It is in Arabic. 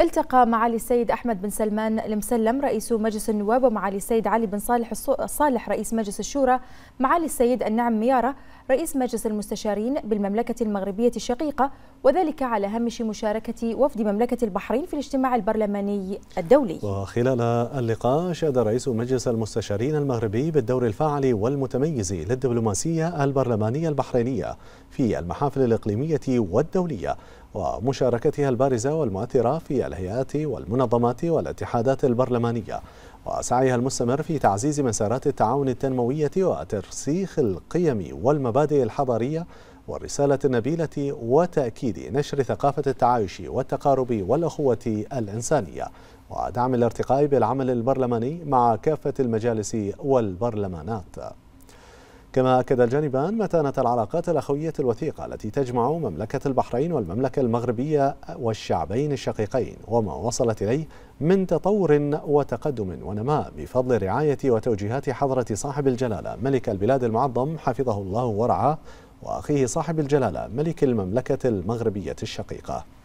التقى معالي السيد أحمد بن سلمان المسلم رئيس مجلس النواب ومعالي السيد علي بن صالح صالح رئيس مجلس الشورى معالي السيد النعم ميارة رئيس مجلس المستشارين بالمملكة المغربية الشقيقة وذلك على هامش مشاركة وفد مملكة البحرين في الاجتماع البرلماني الدولي وخلال اللقاء شهد رئيس مجلس المستشارين المغربي بالدور الفاعل والمتميز للدبلوماسية البرلمانية البحرينية في المحافل الإقليمية والدولية ومشاركتها البارزة والمؤثرة في الهيئات والمنظمات والاتحادات البرلمانية وسعيها المستمر في تعزيز مسارات التعاون التنموية وترسيخ القيم والمبادئ الحضارية والرسالة النبيلة وتأكيد نشر ثقافة التعايش والتقارب والأخوة الإنسانية ودعم الارتقاء بالعمل البرلماني مع كافة المجالس والبرلمانات كما أكد الجانبان متانة العلاقات الأخوية الوثيقة التي تجمع مملكة البحرين والمملكة المغربية والشعبين الشقيقين وما وصلت إليه من تطور وتقدم ونماء بفضل رعاية وتوجيهات حضرة صاحب الجلالة ملك البلاد المعظم حفظه الله ورعاه وأخيه صاحب الجلالة ملك المملكة المغربية الشقيقة